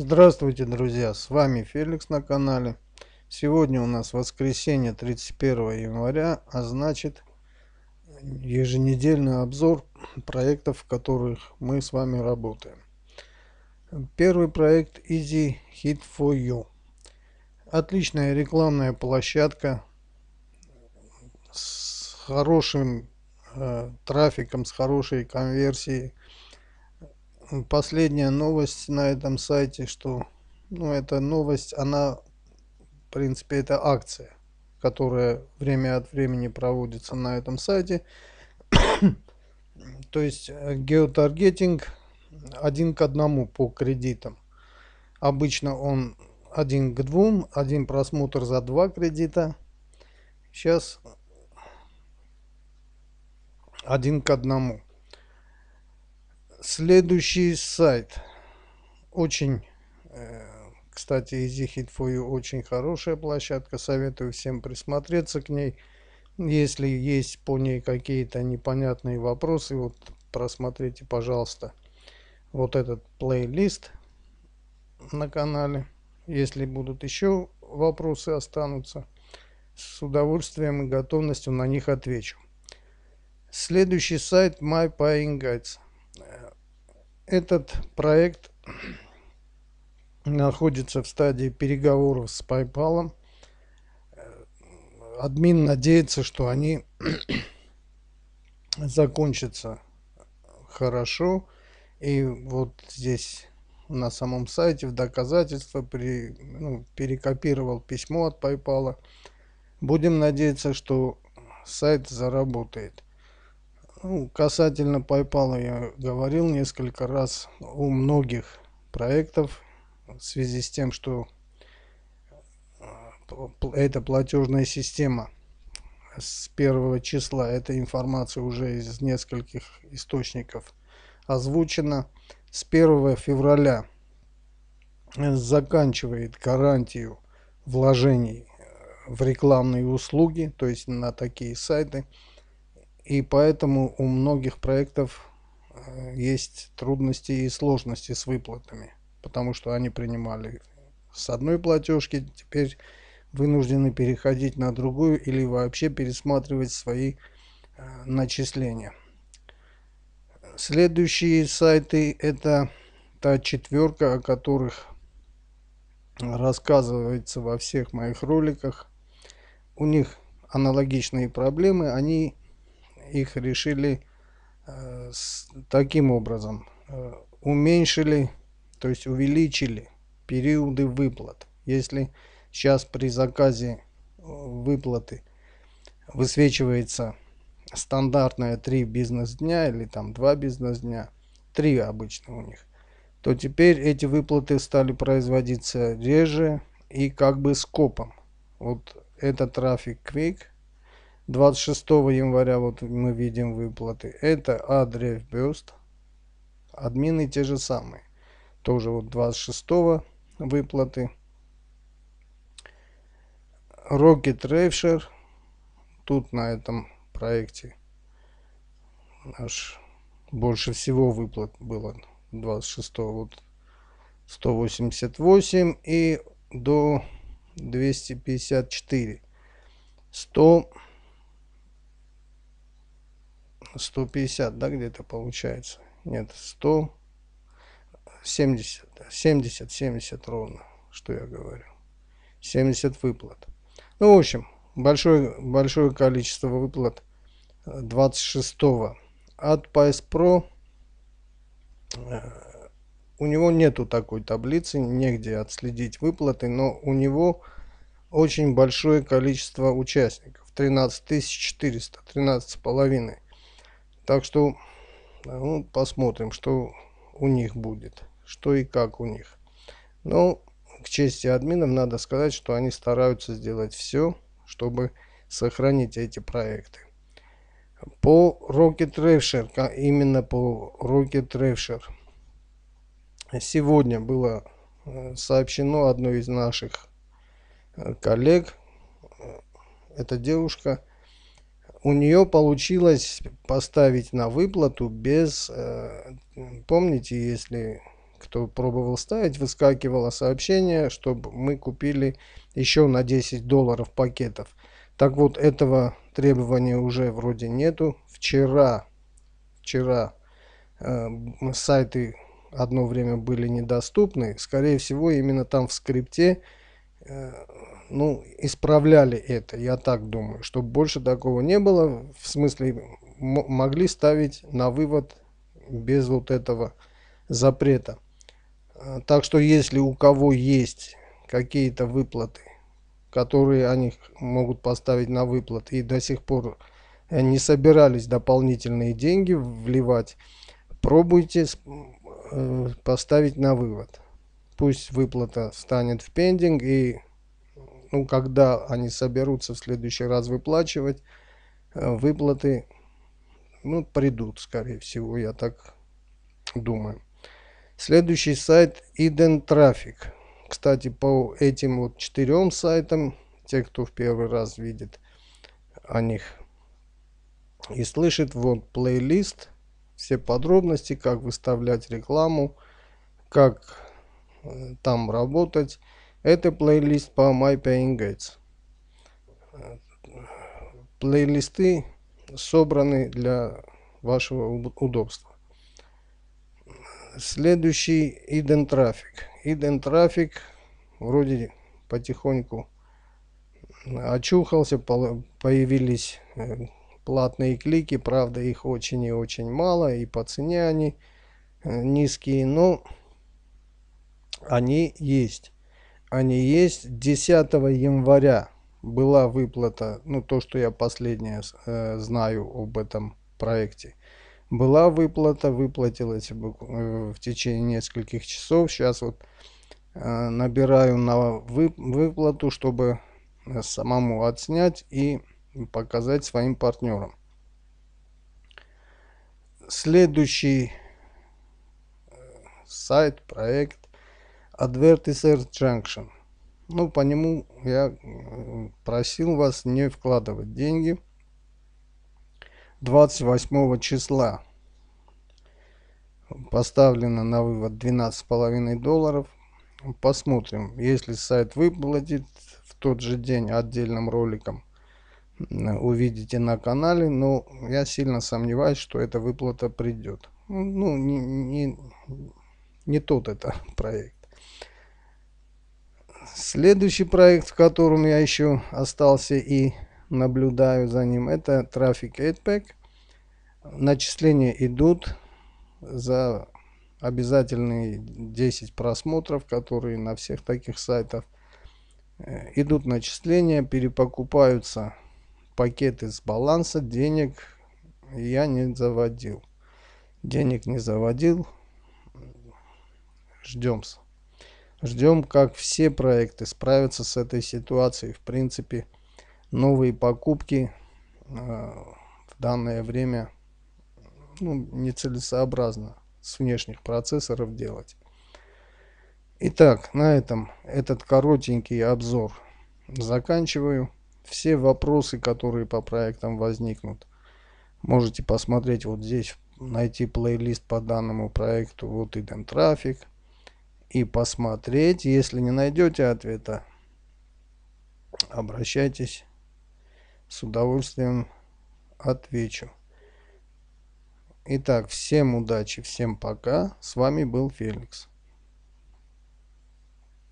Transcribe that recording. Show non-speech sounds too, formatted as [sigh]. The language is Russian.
Здравствуйте, друзья! С вами Феликс на канале. Сегодня у нас воскресенье 31 января, а значит еженедельный обзор проектов, в которых мы с вами работаем. Первый проект Easy Hit for You. Отличная рекламная площадка с хорошим э, трафиком, с хорошей конверсией последняя новость на этом сайте, что, ну, эта новость, она, в принципе, это акция, которая время от времени проводится на этом сайте. [coughs] То есть э, геотаргетинг один к одному по кредитам. Обычно он один к двум, один просмотр за два кредита. Сейчас один к одному. Следующий сайт. Очень, э, кстати, EasyHit4U очень хорошая площадка. Советую всем присмотреться к ней. Если есть по ней какие-то непонятные вопросы, вот просмотрите, пожалуйста, вот этот плейлист на канале. Если будут еще вопросы останутся, с удовольствием и готовностью на них отвечу. Следующий сайт My Paying Guides. Этот проект находится в стадии переговоров с PayPal. Админ надеется, что они [clears throat] закончатся хорошо. И вот здесь на самом сайте в доказательство при, ну, перекопировал письмо от PayPal. Будем надеяться, что сайт заработает. Ну, касательно PayPal я говорил несколько раз у многих проектов в связи с тем, что э, это платежная система с первого числа. Эта информация уже из нескольких источников озвучена. С 1 февраля заканчивает гарантию вложений э, в рекламные услуги, то есть на такие сайты. И поэтому у многих проектов э, есть трудности и сложности с выплатами, потому что они принимали с одной платежки, теперь вынуждены переходить на другую или вообще пересматривать свои э, начисления. Следующие сайты это та четверка, о которых рассказывается во всех моих роликах. У них аналогичные проблемы, они их решили э, таким образом. Э, уменьшили, то есть увеличили периоды выплат. Если сейчас при заказе э, выплаты высвечивается стандартная 3 бизнес-дня или там 2 бизнес-дня, 3 обычно у них, то теперь эти выплаты стали производиться реже и как бы скопом. Вот этот трафик Quick – 26 января вот мы видим выплаты. Это Адрефбюст. Админы те же самые. Тоже вот 26 выплаты. Rocket Rafshare. Тут на этом проекте наш больше всего выплат было 26 вот 188 и до 254 100 150, да, где-то получается. Нет, 170, 70, 70 ровно, что я говорю. 70 выплат. Ну, в общем, большое, большое количество выплат 26-го. Э, От PS Pro э, у него нету такой таблицы, негде отследить выплаты, но у него очень большое количество участников. 13 400, 13 с половиной. Так что а, ну, посмотрим, что у них будет, что и как у них. Но к чести админов надо сказать, что они стараются сделать все, чтобы сохранить эти проекты. По Rocket Refsher, именно по Rocket Refsher, сегодня было э, сообщено одной из наших э, коллег, э, эта девушка у нее получилось поставить на выплату без, э, помните, если кто пробовал ставить, выскакивало сообщение, чтобы мы купили еще на 10 долларов пакетов. Так вот, этого требования уже вроде нету. Вчера, вчера э, сайты одно время были недоступны. Скорее всего, именно там в скрипте э, ну, исправляли это, я так думаю, чтобы больше такого не было, в смысле, могли ставить на вывод без вот этого запрета. А, так что, если у кого есть какие-то выплаты, которые они могут поставить на выплат и до сих пор э, не собирались дополнительные деньги вливать, пробуйте э, поставить на вывод. Пусть выплата станет в пендинг и ну, когда они соберутся в следующий раз выплачивать, э, выплаты ну, придут, скорее всего, я так думаю. Следующий сайт Eden Traffic. Кстати, по этим вот четырем сайтам, те, кто в первый раз видит о них и слышит, вот плейлист, все подробности, как выставлять рекламу, как э, там работать. Это плейлист по My Paying Gates. Плейлисты собраны для вашего удобства. Следующий Eden Traffic. Eden Traffic вроде потихоньку очухался, появились э, платные клики, правда их очень и очень мало, и по цене они э, низкие, но они есть. Они есть 10 января была выплата, ну то, что я последнее э, знаю об этом проекте. Была выплата, выплатилась э, в течение нескольких часов. Сейчас вот э, набираю на вып выплату, чтобы э, самому отснять и показать своим партнерам. Следующий э, сайт, проект Advertiser Junction. Ну, по нему я э, просил вас не вкладывать деньги 28 числа. Поставлено на вывод 12,5 долларов. Посмотрим, если сайт выплатит в тот же день отдельным роликом увидите на канале, но я сильно сомневаюсь, что эта выплата придет. Ну, не, не, не тот это [laughs] проект. Следующий проект, в котором я еще остался и наблюдаю за ним, это Traffic трафик Pack. Начисления идут за обязательные 10 просмотров, которые на всех таких сайтах. Э, идут начисления, перепокупаются пакеты с баланса, денег я не заводил. Денег не заводил. Ждемся. Ждем, как все проекты справятся с этой ситуацией. В принципе, новые покупки э, в данное время ну, нецелесообразно с внешних процессоров делать. Итак, на этом этот коротенький обзор заканчиваю. Все вопросы, которые по проектам возникнут, можете посмотреть вот здесь, найти плейлист по данному проекту. Вот идем трафик и посмотреть. Если не найдете ответа, обращайтесь. С удовольствием отвечу. Итак, всем удачи, всем пока. С вами был Феликс.